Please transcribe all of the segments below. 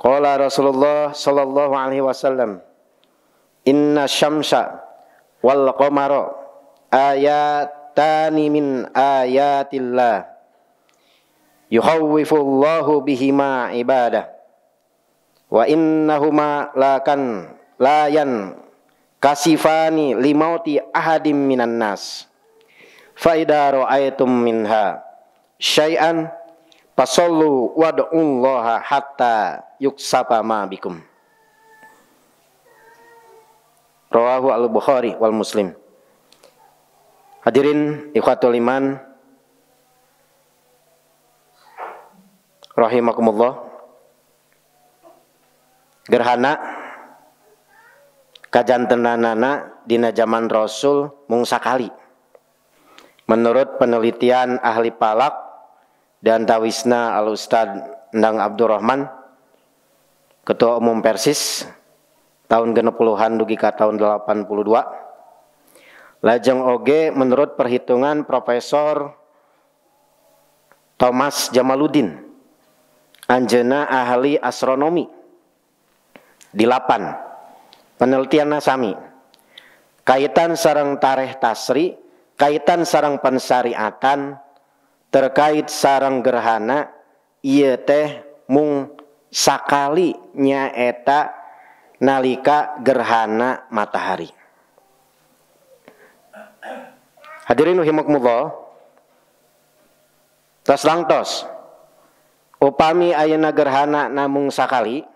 Qala Rasulullah sallallahu alaihi wasallam Inna syamsa wal qamara ayatani min ayatillah yukhawwifullahu bihima ibadah wa innahuma lakan layan kasifani limauti ahadim minan nas fa idza ra'aytum minha syai'an fasallu wad'ullaha hatta yuksaba ma bikum. Rawahu al-Bukhari wal Muslim. Hadirin ikhwatul iman rahimakumullah. Gerhana kajantenanana dina zaman Rasul mung sakali. Menurut penelitian ahli palak dan tawisna al-ustad Ndang Abdurrahman Ketua Umum Persis tahun 60-an dugi ka tahun 82. Lajeng oge menurut perhitungan Profesor Thomas Jamaluddin Anjena ahli astronomi di 8 penelitian nasami kaitan sarang tareh tasri kaitan sarang pensariatan terkait sarang gerhana iye teh mung tinggal sakalinya eta nalika gerhana matahari hadirin upami ayeuna gerhana na sakali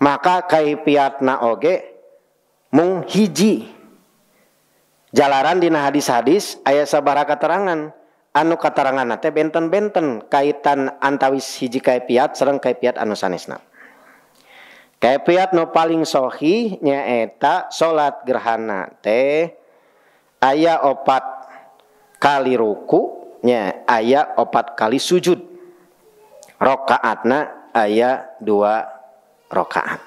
maka ka piat naoge mungji jalanandina hadis-hadis ayah sabara katerangan di anu katarangan teh benten-benten kaitan antawis hiji kaifiat serang kaifiat anu sanesna. Kaifiat nu paling sohi nyaeta salat gerhana teh aya opat kali ruku nya aya opat kali sujud. Rokaatna aya dua rokaat.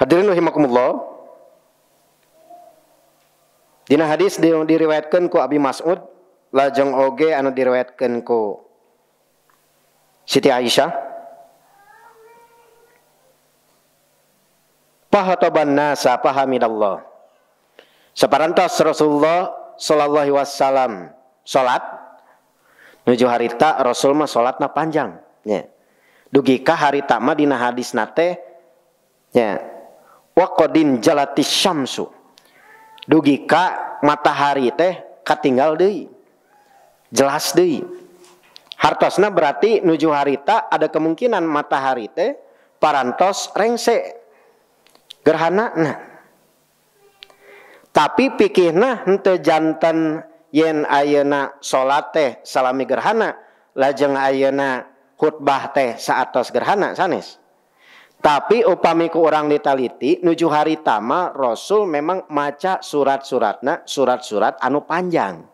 Hadirin rahimakumullah. Dina hadis diriwayatkan ku Abi Mas'ud lajeng oge anu diriwayatkan ku Siti Aisyah Pahatoban nasa pahamin Allah. Separantas Rasulullah sallallahu alaihi wasallam salat nuju harita Rasul mah salatna panjang ya. Dugi ka harita mah dina hadis nate ya. Wa jalati syamsu dugi ka matahari teh katinggal deui jelas deui hartosna berarti nuju harita ada kemungkinan matahari teh parantos rengse gerhana nah tapi pikirna henteu jantan yen ayana salat teh salami gerhana lajeng ayana khutbah teh saatos gerhana sanes tinggal tapi upamiku orang ditaliti nuju hari tama Rasul memang maca surat-surat na surat-surat anu panjang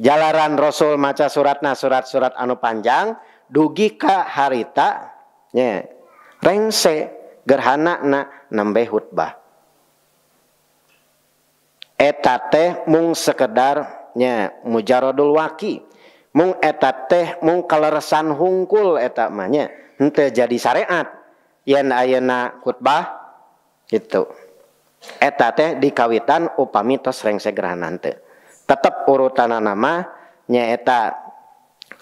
jalanan rasul maca suratna surat-surat anu panjang dugi Ka haritanya rengse gerhananak nembe hutbah eteta teh mung sekedarnya mujarradul waki mung eteta teh mungkelleran hungkul etnya he jadi saariat yen ayana khutbah gitu eta teh di kawitan upami tos rengse gerhana teu tetep urutan nama nyaeta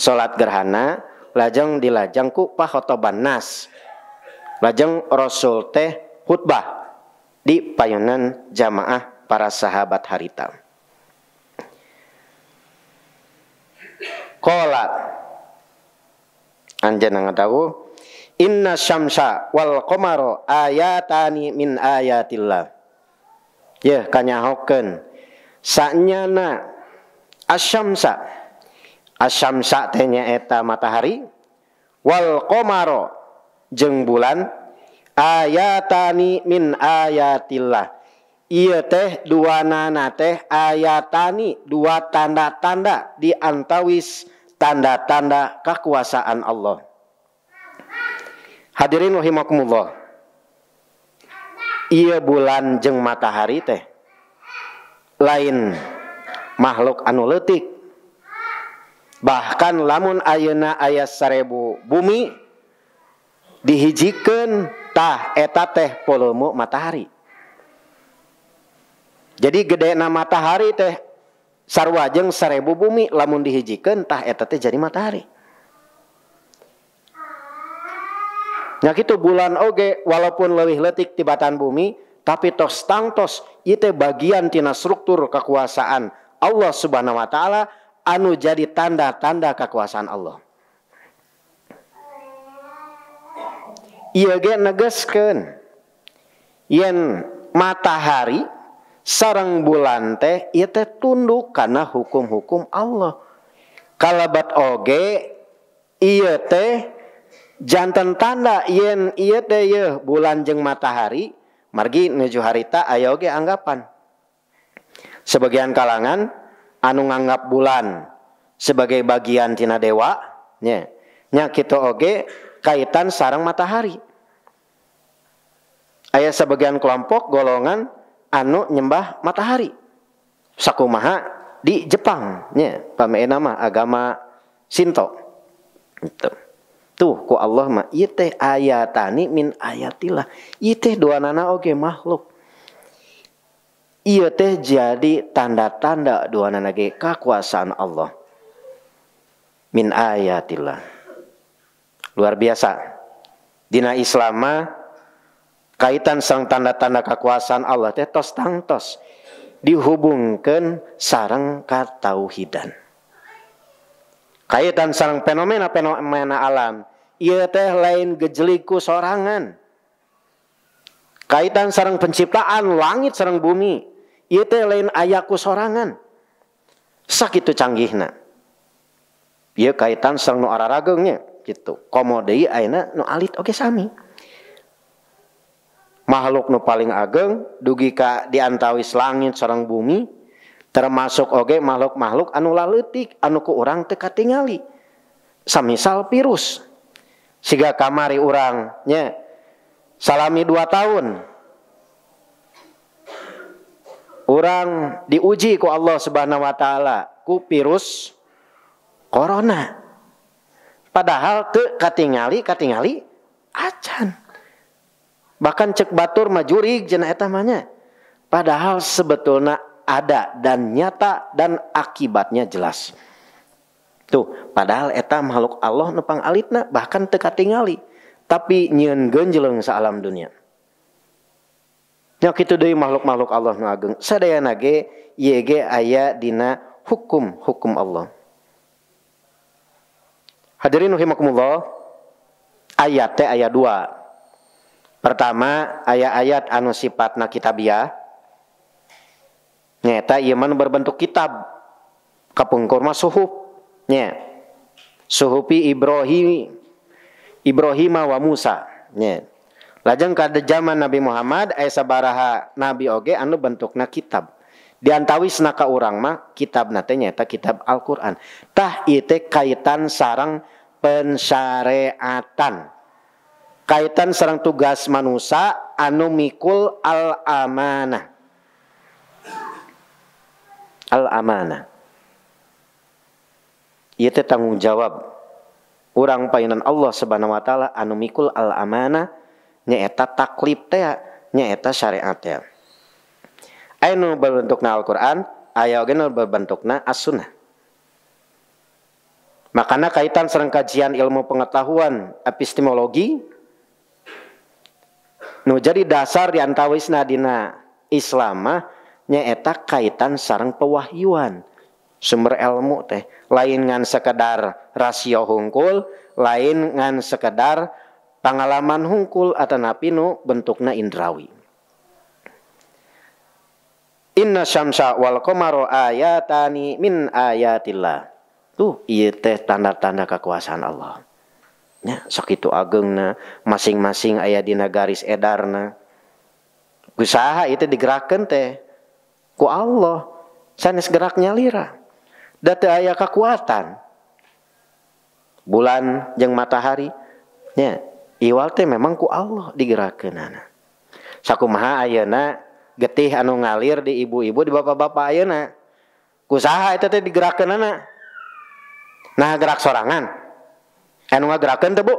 salat gerhana lajeng dilajeng ku pahotoban nas lajeng rasul teh khutbah di payunan jamaah para sahabat harita kolat anjeun ngatawu Inna syamsa wal komaro ayatani min ayatillah. Ya, kanyahokeun. na asyamsa. Asyamsa tanya eta matahari wal komaro jeng bulan ayatani min ayatillah. Iya teh dua nana teh ayatani dua tanda-tanda diantawis tanda-tanda kekuasaan Allah. punya ya bulan jeng matahari teh lain makhluk anuletik bahkan lamun ayeuna ayat sarebu bumi dihijikantah eta teh matahari Hai jadi gedena matahari teh sarrwajeng sarebu bumi lamun dihijikan tah eteta teh jadi matahari Nah gitu bulan oge walaupun lebih letik tibatan bumi tapi tos tangtos itu bagian tina struktur kekuasaan Allah subhanahu wa ta'ala anu jadi tanda-tanda kekuasaan Allah iya ge negesken yen matahari sarang bulan teh itu tunduk karena hukum-hukum Allah kalabat oge iya teh jantan tanda yen iya deh ye bulan jeng matahari margi nuju harita ayo ge anggapan sebagian kalangan anu nganggap bulan sebagai bagian tina dewa nya nya kita oge kaitan sarang matahari ayah sebagian kelompok golongan anu nyembah matahari sakumaha di Jepang nya nama mah agama Shinto gitu. Tuh ku Allah mah ite ayatani min ite dua nana oke okay, makhluk. Ieu teh jadi tanda-tanda dua nana ke kekuasaan Allah. Min ayatilah Luar biasa. Dina Islama kaitan sang tanda-tanda kekuasaan Allah teh tos tangtos dihubungkan sarang katauhidan kaitan sarang fenomena-fenomena alam teh lain gejeliku sorangan kaitan serrang penciptaan langit serrerang bumi lain ayaku sorangan sakit itu canggih kaitan seragangnya gitu kom makhluk nu paling ageng dugi Kak antawi langit seorangrang bumi termasuk oge makhluk-makkhluk anulalitik anuku orang teka tinggalali Samami sal virusrus siga kamari orangnya salami dua tahun orang diuji ku Allah Subhanahu wa taala ku virus corona. Padahal ke katingali katingali acan. Bahkan cek batur majurig jena etamanya Padahal sebetulnya ada dan nyata dan akibatnya jelas tuh gitu. padahal eta makhluk Allah nupang alitna bahkan teka tingali tapi nyian genjeleng sealam dunia nya itu deui makhluk-makhluk Allah nu ageng sadaya nage, ieu ge aya dina hukum hukum Allah Hadirin rahimakumullah ayat teh ayat dua Pertama ayat-ayat anu sifatna kitabiah nyata iman berbentuk kitab kapungkur mah suhuf Ya. Suhupi Ibrahim Ibrahim wa Musa. Ya. Lajeng kada zaman Nabi Muhammad aya sabaraha nabi oge anu bentukna kitab. Diantawis ka orang mah kitab nate nyata kitab Al-Qur'an. Tah ite kaitan sarang pensyariatan. Kaitan sarang tugas manusia anu mikul al-amanah. Al-amanah. Ia teh tanggung jawab orang painan Allah Subhanahu wa taala anu mikul al amana nyaeta taklip teh nyaeta syariat teh aya nu berbentukna Al-Qur'an aya oge nu berbentukna As-Sunnah makana kaitan serang kajian ilmu pengetahuan epistemologi nu jadi dasar diantawisna dina Islamah mah kaitan serang pewahyuan sumber ilmu teh lain ngan sekedar rasio hungkul lain ngan sekedar pengalaman hungkul napi nu bentukna indrawi Inna syamsa wal komaro ayatani min ayatillah. Tuh iya teh tanda-tanda kekuasaan Allah. Ya, sok itu agengna masing-masing ayat dina garis edarna. Usaha itu digerakkan teh ku Allah sanes geraknya lirah tiga aya kekuatan bulan yang matahari ya iwal memangku Allah digerakan anak saku maha Ana getih anu ngalir di ibu-ibu di bapakbapak Ayna ku usaha itu digerakan nah gerak sorangan gerakan tebo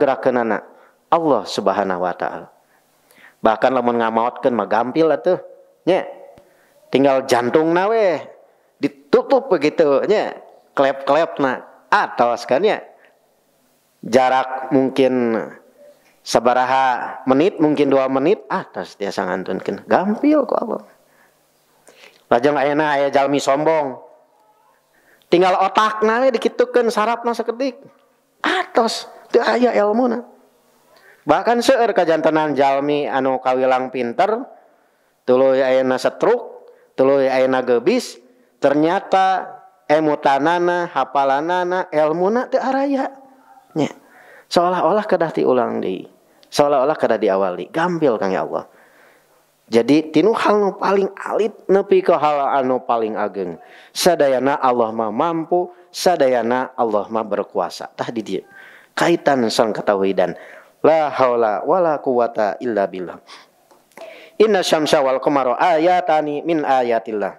gerakan Allah subhanahu wa ta'ala bahkan lomo ngamatkan maggamil tuh ya tinggal jantung nawe ditutup begitu nya klep-klep na atau sekarangnya jarak mungkin seberapa menit mungkin dua menit atas dia sang antunkan gampil kok Allah lajeng ayana ayah jalmi sombong tinggal otak nawe dikitukan sarapna seketik atas ayah ilmu nah bahkan seer kajantenan jalmi anu kawilang pinter tuluy ayana setruk Tuloy ayeuna gebis ternyata emutanana hapalanana elmuna teu araya nya seolah-olah kedah diulang di seolah-olah kedah diawali gampil kang ya Allah jadi tinu hal nu paling alit nepi ke hal anu paling ageng sadayana Allah mah mampu sadayana Allah mah berkuasa tah di dia kaitan sang dan la haula wala quwata illa billah Inna syamsa wal kumaro ayatani min ayatillah.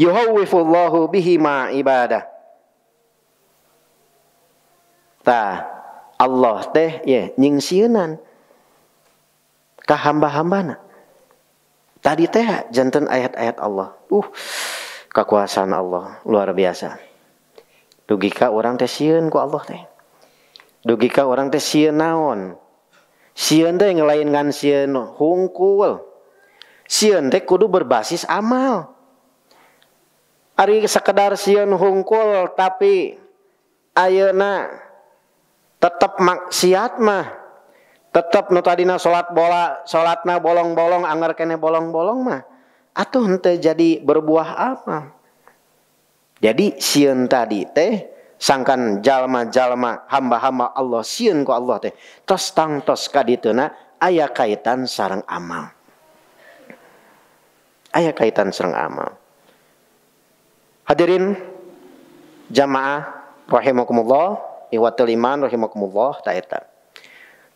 Yuhawwifullahu bihi ibadah. Ta nah, Allah teh ya nying sieunan ka hamba-hambana. Tadi teh jantan ayat-ayat Allah. Uh, kekuasaan Allah luar biasa. Dugika orang teh siun ku Allah teh dugika orang teh sia naon Sia teh ngelain ngan hunkul, hungkul Sia teh kudu berbasis amal Ari sekedar sieun hungkul tapi ayeuna tetap maksiat mah tetap nu tadina salat bola salatna bolong-bolong anger kene bolong-bolong mah atuh henteu jadi berbuah apa? jadi sieun tadi teh sangkan jalma-jalma hamba-hamba Allah sieun ku Allah teh tos tos ka dituna aya kaitan sarang amal aya kaitan sarang amal hadirin jamaah rahimakumullah iwatul iman rahimakumullah taeta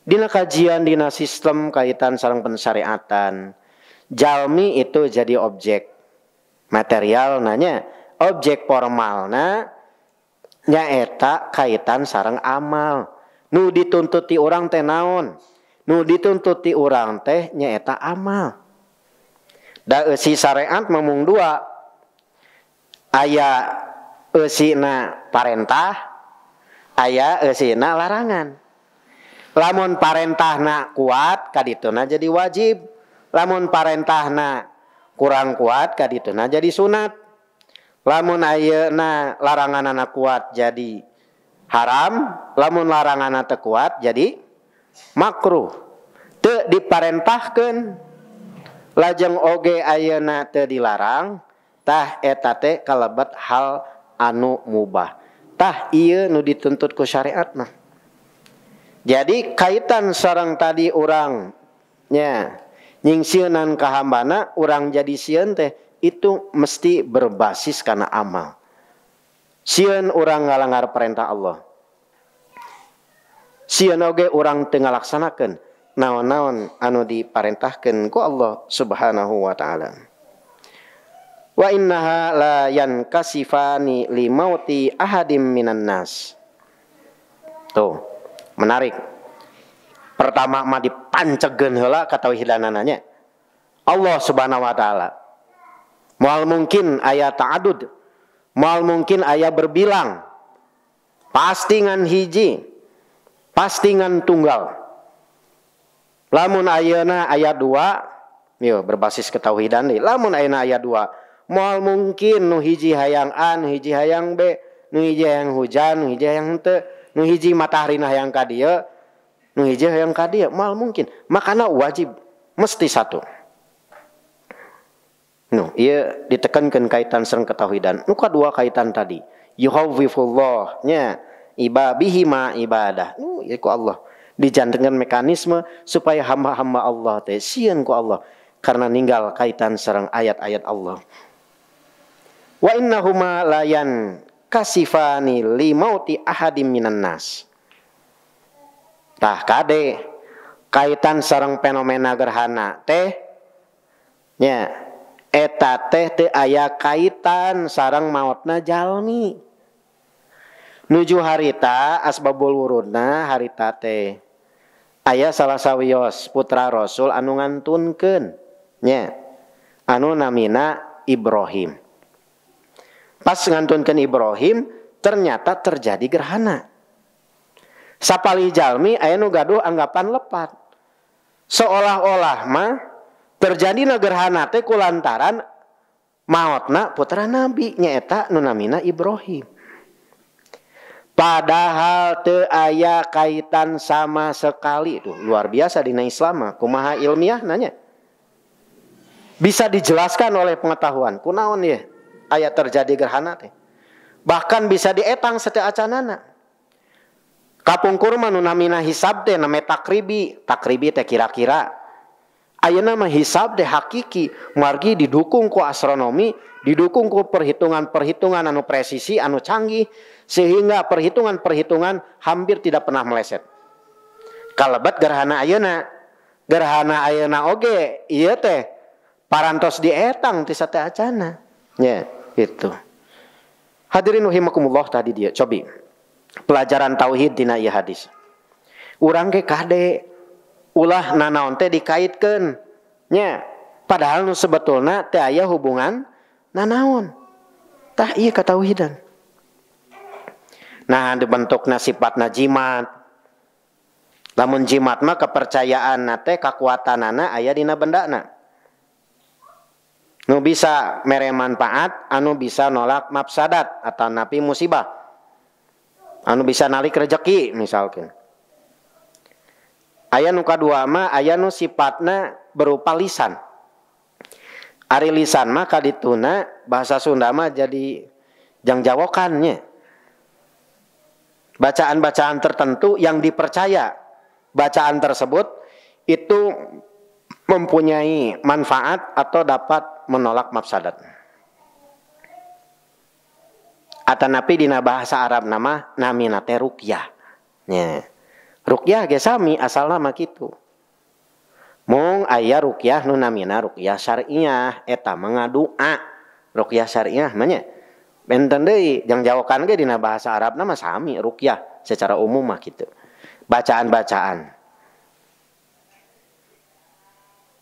dina kajian dina sistem kaitan sarang pensyariatan jalmi itu jadi objek material nanya objek formalna ak kaitan sarang amal nu dituntuti orang tenaon nu dituntuti orang tehnya eta amal dai sareat memung 2 aya Parentah ayaina larangan lamon Parenah na kuat Ka dituna jadi wajib lamun Parentahna kurang kuat Ka dituna jadi sunat mun ayena larangan anak kuat jadi haram lamun larangan anak kuat jadi makruh diparenttahahkan lajeng oge ayena dilarangtaheta kalebet hal anu mubatah dituntutku syariat jadi kaitan seorang tadi orangnya nying siunan kehambanan orang jadi si teh itu mesti berbasis karena amal. Sian orang ngalanggar perintah Allah. Sian oge orang tengah laksanakan naon-naon anu diparentahkan ku Allah subhanahu wa ta'ala. Wa innaha la kasifani li mauti ahadim minan nas. Tuh, menarik. Pertama mah dipancegen heula ka tauhidanananya. Allah subhanahu wa ta'ala Mual mungkin ayat ta'adud. Mual mungkin ayat berbilang. Pastingan hiji. Pastingan tunggal. Lamun ayana ayat dua. Yo, berbasis ketauhidan nih. Lamun ayana ayat dua. Mual mungkin nu hiji hayang A, nu hiji hayang B, nu hiji hayang hujan, nu hiji hayang te nu hiji matahari nah hayang kadia, nu hiji hayang kadia. Mual mungkin. Makanya wajib. Mesti satu. No, ia ditekankan kaitan serang dan Nuka dua kaitan tadi. Yuhawifullahnya. nya ibabihi ma ibadah. Nu ya ku Allah Dijadikan mekanisme supaya hamba-hamba Allah teh ku Allah karena ninggal kaitan serang ayat-ayat Allah. Wa innahuma layan kasifani limauti ahadim minan nas. Tah kade kaitan serang fenomena gerhana teh nya eta aya kaitan sarang mautnajalmi nuju harita asbabbulwurna haritate ayaah salah sawwiiyos putra rasul anu nganunkennya anu namina Ibrahim pas nganunkan Ibrahim ternyata terjadi gerhana sapalijalmi aya nu gaduh anggapan lepat seolah-olahmah terjadi gerhana teh kulantaran mautna putra nabi nyeta nunamina Ibrahim padahal te ayah kaitan sama sekali tuh luar biasa dina Islam kumaha ilmiah nanya bisa dijelaskan oleh pengetahuan kunaon ya ayat terjadi gerhana teh bahkan bisa dietang setiap acanana kapungkur manunamina hisab teh namanya takribi takribi teh kira-kira tiga ayena meghisab de Hakiki margi didukungku astronomi didukungku perhitungan-perhitungan anu presisi anu canggih sehingga perhitungan-perhitungan hampir tidak pernah meleset kalebat gerhana ayeuna gerhana ayena Oge iya teh parantos dieang hadirinhimakumulllah tadi dia pelajaran tauhid di hadis urangke kahdek punya nanaun teh dikaitkannya padahal Nu sebetul na aya hubungan nanauntah nah dibentuk na sifat najimat namun jimatma kepercayaan nate kekuatan nana ayah dina benda Nu bisa mere manfaat anu bisa nolak maaf saddat atau nabi musibah anu bisa narik rezeki misalkan Ayah nuka dua ma ayah nu sifatna berupa lisan. Ari lisan ma kadituna bahasa Sunda mah jadi jang jawokannya. Bacaan-bacaan tertentu yang dipercaya bacaan tersebut itu mempunyai manfaat atau dapat menolak mafsadat. Atanapi dina bahasa Arab nama namina terukyah. Yeah. Rukyah ge sami asal nama gitu. Mung ayah rukyah nu namina rukyah syariah eta mengadua rukyah syariah manya. Benten deui yang jawakan ge dina bahasa Arab nama sami rukyah secara umum mah gitu. Bacaan-bacaan.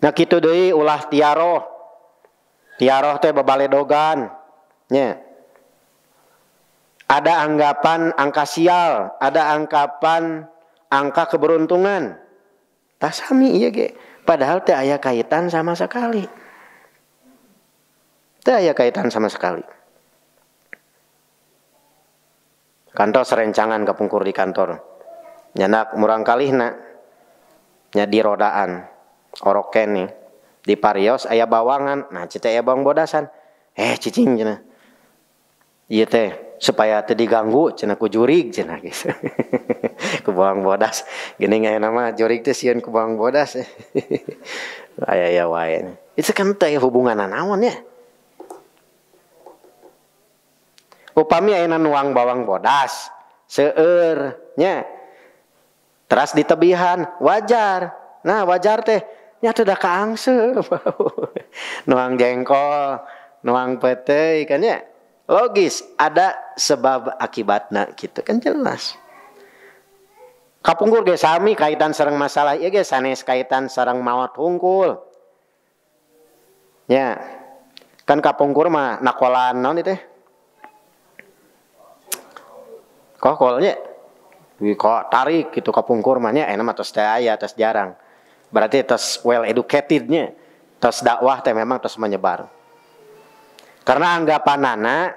Nah gitu deui ulah tiaroh. Tiaroh teh babale dogan. Nya. Ada anggapan angka sial, ada anggapan angka keberuntungan. Tasami iya ge. Padahal teh aya kaitan sama sekali. Teh aya kaitan sama sekali. Kantor serencangan kepungkur di kantor. Nyanak murang kali nak nyadi rodaan. Oroken nih. Di parios ayah bawangan. Nah cita aya bawang bodasan. Eh cicing cina. Iya teh supaya tadiganggu ceku jurik kebuang bodas gini en ju bo hubungan upami enan nuang bawang bodas senya terusas di tebihan wajar nah wajar tehnya nuang jengkok nuang PTkannyanya logis ada sebab akibatnya gitu kan jelas kapungkur guys sami kaitan serang masalah ya guys sanes kaitan serang mawat hungkul ya kan kapungkur mah nakolan non itu kolnya kok ya. tarik gitu kapungkur mahnya enak atau teh aya atas jarang berarti atas well educatednya atas dakwah teh memang atas menyebar anggapan anak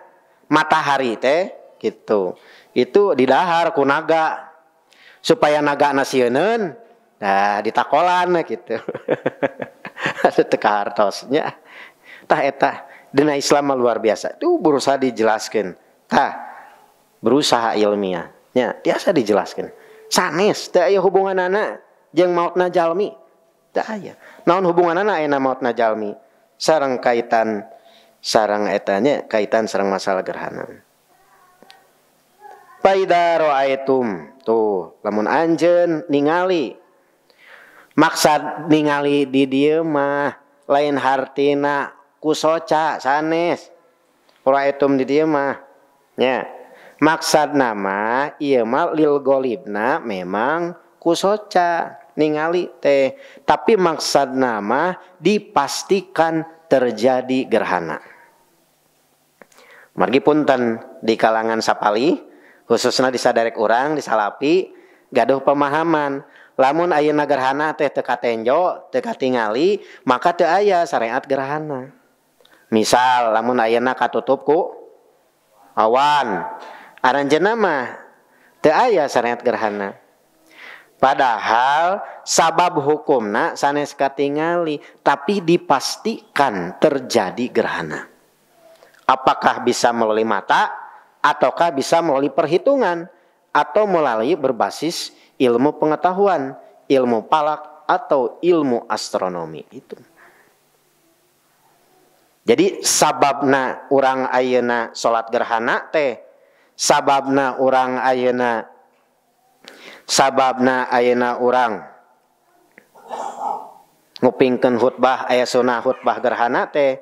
matahari teh gitu itu di laharku naga supaya naga nasunun dikola gituosnyatah Dena Islam luar biasa itu berusaha dijelaskan berusaha ilmiahnya biasa dijelaskan sangis hubungan anak yang maut najjalmi naun hubungan anak enak maut najjalmi serkaitan yang sarang etanya kaitan serrang masalah gerhana An ningali maksad ningali di diemah lain Hartina kusoca sanes di maksad namaillibna memang kusoca ningali teh tapi maksad nama dipastikan dari terjadi gerhana. Margi punten di kalangan sapali khususnya disadarek orang disalapi gaduh pemahaman lamun ayana gerhana teh teka tenjo, teka tingali, maka teu aya syariat gerhana misal lamun ayana katutupku awan aranjenama, mah teu aya syariat gerhana Padahal sabab hukumna sanes katingali tapi dipastikan terjadi gerhana. Apakah bisa melalui mata ataukah bisa melalui perhitungan atau melalui berbasis ilmu pengetahuan, ilmu palak atau ilmu astronomi itu. Jadi sababna orang ayena sholat gerhana teh, sababna orang ayena tinggal sabab na aye na urang ngukan huttbah aya sunnah huttbah gerhana teh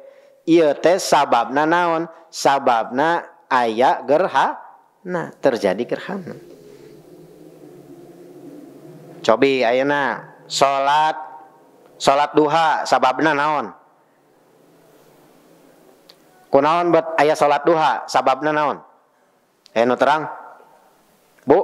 tes sabab na naon sababna aya gerha nah terjadi gerhana salat salat duha sabab na naon kunaon buat ayaah salat duha sabab na naon en eh, terang Bu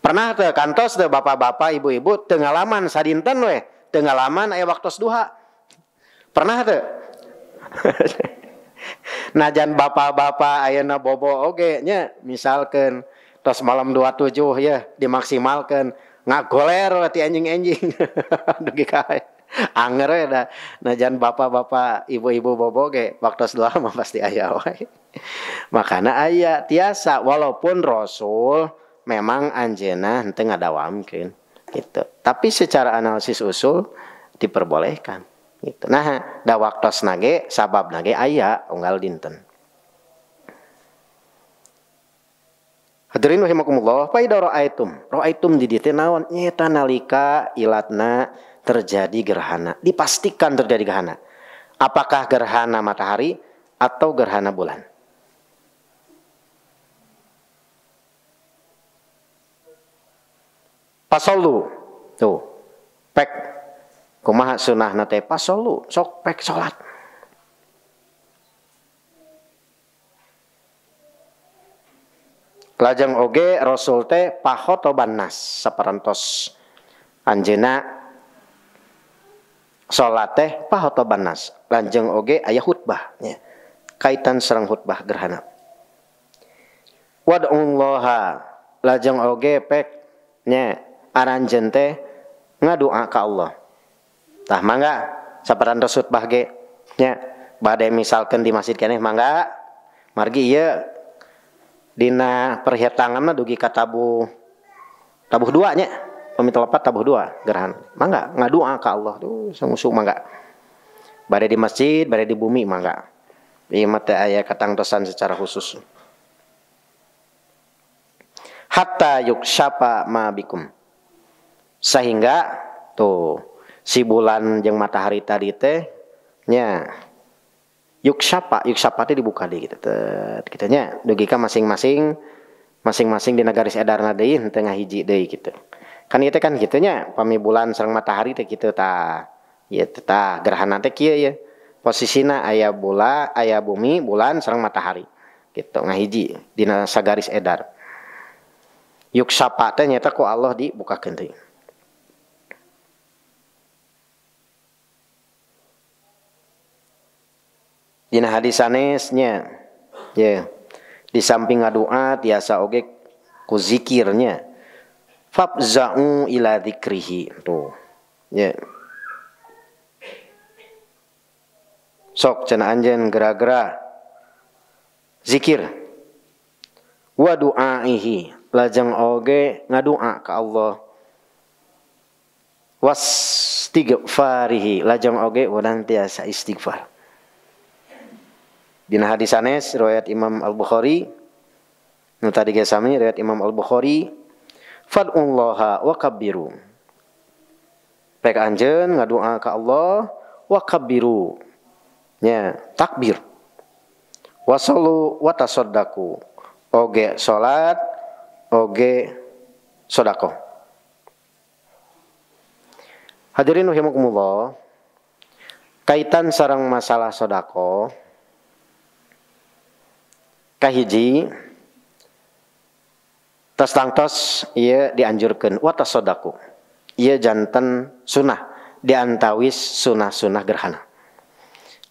pernah tuh kantos tuh bapak-bapak ibu-ibu tengalaman sadinten weh tengalaman ayah waktu duha pernah tuh najan bapak-bapak na bobo oge nya misalkan tos malam dua tujuh ya dimaksimalkan ngagoler ti anjing-anjing dugi kae anger ya nah najan bapak-bapak ibu-ibu bobo ge waktu dua mah pasti ayah wae makana ayah tiasa walaupun rasul memang anjena henteu ngadawamkeun gitu. Tapi secara analisis usul diperbolehkan gitu. Nah, da waktos nage sabab nage aya unggal dinten. Hadirin rahimakumullah, fa idza ra'aitum, ra'aitum di dieu naon? Nyeta nalika ilatna terjadi gerhana. Dipastikan terjadi gerhana. Apakah gerhana matahari atau gerhana bulan? Pasolu. Tuh. Pek. Kumaha sunah nate pasolu. Sok pek sholat. Lajang oge Rasul teh pahoto banas seperantos, anjena sholat teh pahoto banas. Lajang oge ayah hutbah Ya. Kaitan serang hutbah gerhana. Wadungloha, lajang oge pek nya aranjen teh ngadoa ka Allah tah mangga saperan resut bahge nya bade misalkan di masjid kene mangga margi iya dina perhitangan mah dugi ka tabuh tabuh dua nya peminta lepat tabuh dua gerahan mangga ngadoa ka Allah tuh sengusu mangga bade di masjid bade di bumi mangga ieu iya, mah teh aya katangtosan secara khusus hatta yuksyafa ma bikum sehingga tuh si bulan yang matahari tadi teh nya yuk siapa yuk siapa teh dibuka di gitu kita gitu nya logika masing-masing masing-masing di negara edar deui tengah hiji deh gitu kan itu kan kitanya gitu pami bulan serang matahari teh gitu ta ya ta gerhana teh kia ya posisina ayah bola ayah bumi bulan serang matahari gitu ngahiji di sagaris edar yuk siapa teh nyata ku Allah dibuka gitu Dina hadis sanesnya, ya. Di samping doa, biasa oge ku zikirnya. Fabza'u ila zikrihi. Tuh. Ya. Sok cena anjen gera-gera. Zikir. Wa du'aihi. Lajang oge ngadu'a ke Allah. Was istighfarihi. Lajang oge wadantiasa istighfar. Dina hadis sanes riwayat Imam Al-Bukhari nu tadi ge sami riwayat Imam Al-Bukhari fad'ullaha wa kabbiru. Pek anjeun ngadua ka Allah wa kabbiru. Ya takbir. Wasallu wa tasaddaku. Oge salat, oge sodako. Hadirin rahimakumullah. Kaitan sarang masalah sodako. kahiji tas tangtos ia dianjurkan watas sodaku ia jantan sunnah diantawis sunnah sunnah gerhana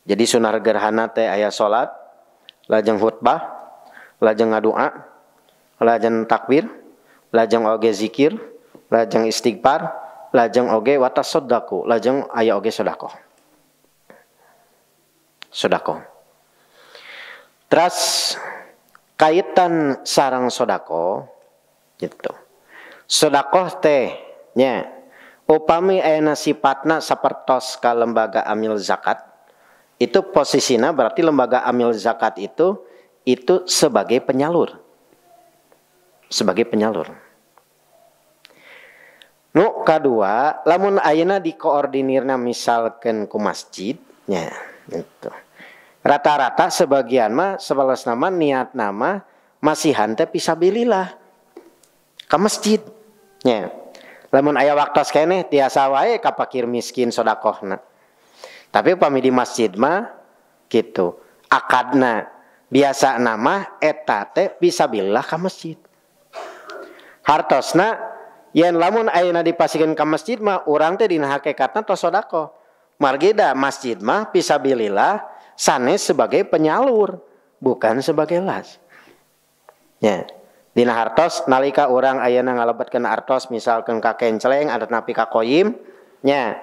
jadi sunnah gerhana teh ayah solat lajeng khutbah lajeng ngadua lajeng takbir lajeng oge zikir lajeng istighfar lajeng oge watas sodaku lajeng ayah oge sodako sodako Terus kaitan sarang sodako gitu teh tehnya upami ayana sifatna sapertos ka lembaga amil zakat itu posisinya berarti lembaga amil zakat itu itu sebagai penyalur sebagai penyalur nu kedua lamun ayana dikoordinirna misalkan ku masjidnya itu rata-rata sebagian mah sebelas nama niat nama masih hante pisabilillah ke masjid ya lamun ayah waktu sekene tiasa wae kapakir miskin sodakohna tapi upami di masjid mah gitu akadna biasa nama etate pisabillah ke masjid hartosna yang lamun ayana dipasikin ke masjid mah orang teh dina hakikatna tos sodako margida masjid mah pisabilillah sanes sebagai penyalur, bukan sebagai las. Ya. Dina hartos nalika orang ayana ngalebetkeun artos misalkan kakek celeng ada napi kakoyim. ya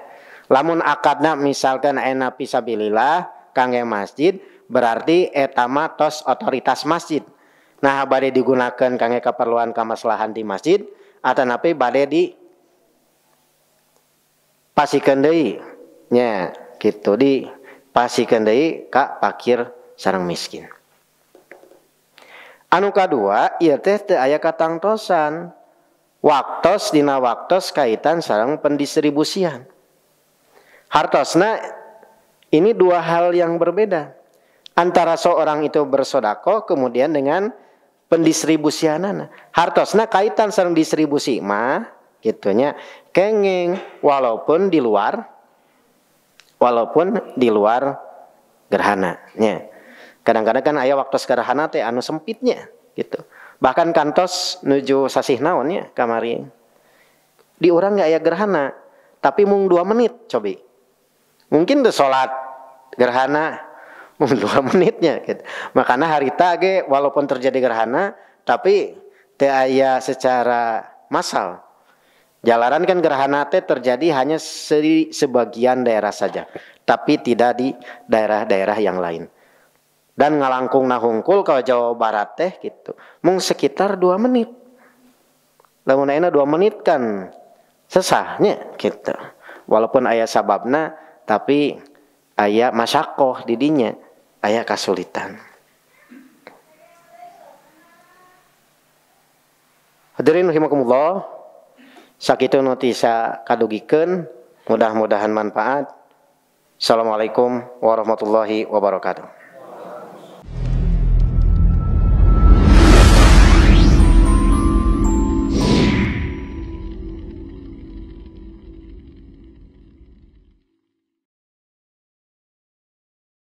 Lamun akadna misalkan napi pisabilillah kange masjid berarti etama tos otoritas masjid. Nah bade digunakan kange keperluan kamaslahan di masjid atau napi bade di pasikendai. deui nya gitu di pasikan dari kak pakir sarang miskin. Anu kedua, iya teh ayah katang tosan Waktos dina waktos kaitan sarang pendistribusian. Hartosna ini dua hal yang berbeda. Antara seorang itu bersodako kemudian dengan pendistribusianan. Hartosna kaitan sarang distribusi mah gitunya kengeng walaupun di luar walaupun di luar gerhana, ya. Kadang-kadang kan ayah waktu gerhana teh anu sempitnya gitu. Bahkan kantos nuju sasih naon ya kamari. Di orang nggak ayah gerhana, tapi mung dua menit cobi. Mungkin tuh sholat gerhana mung dua menitnya gitu. Makanya hari tage walaupun terjadi gerhana, tapi teh ayah secara massal Jalanan kan gerhana teh terjadi hanya seri, sebagian daerah saja, tapi tidak di daerah-daerah yang lain. Dan ngalangkung nahungkul kalau Jawa Barat teh gitu, mung sekitar dua menit. Lamun enak dua menit kan sesahnya gitu. Walaupun ayah sababna, tapi ayah masakoh didinya, ayah kesulitan. Hadirin rahimakumullah. Sakitu notisa kadugikan mudah-mudahan manfaat. Assalamualaikum warahmatullahi wabarakatuh.